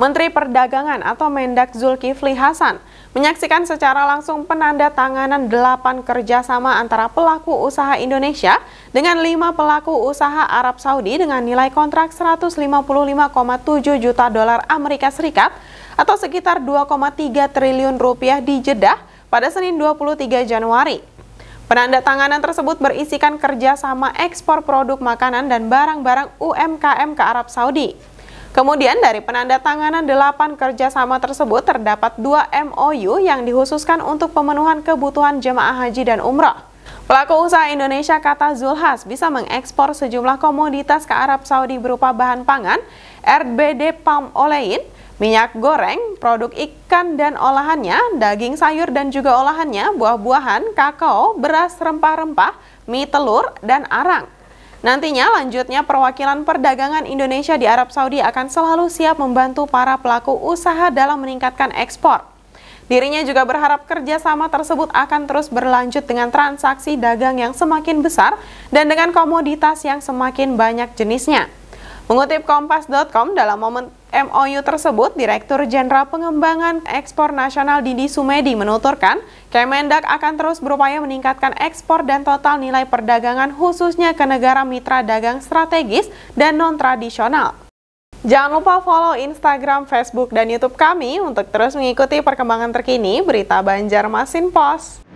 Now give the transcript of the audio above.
Menteri Perdagangan atau Mendak Zulkifli Hasan menyaksikan secara langsung penanda tanganan 8 kerjasama antara pelaku usaha Indonesia dengan 5 pelaku usaha Arab Saudi dengan nilai kontrak 155,7 juta dolar Amerika Serikat atau sekitar 2,3 triliun rupiah di Jeddah pada Senin 23 Januari. Penanda tanganan tersebut berisikan kerjasama ekspor produk makanan dan barang-barang UMKM ke Arab Saudi. Kemudian dari penandatanganan 8 kerjasama tersebut terdapat 2 MOU yang dihususkan untuk pemenuhan kebutuhan jemaah haji dan umrah. Pelaku usaha Indonesia kata Zulhas bisa mengekspor sejumlah komoditas ke Arab Saudi berupa bahan pangan, RBD palm olein, minyak goreng, produk ikan dan olahannya, daging sayur dan juga olahannya, buah-buahan, kakao, beras, rempah-rempah, mie telur, dan arang. Nantinya lanjutnya perwakilan perdagangan Indonesia di Arab Saudi akan selalu siap membantu para pelaku usaha dalam meningkatkan ekspor. Dirinya juga berharap kerjasama tersebut akan terus berlanjut dengan transaksi dagang yang semakin besar dan dengan komoditas yang semakin banyak jenisnya. Mengutip Kompas.com dalam momen MOU tersebut, Direktur Jenderal Pengembangan Ekspor Nasional Didi Sumedi menuturkan, Kemendak akan terus berupaya meningkatkan ekspor dan total nilai perdagangan khususnya ke negara mitra dagang strategis dan non-tradisional. Jangan lupa follow Instagram, Facebook, dan Youtube kami untuk terus mengikuti perkembangan terkini berita Banjarmasin Pos.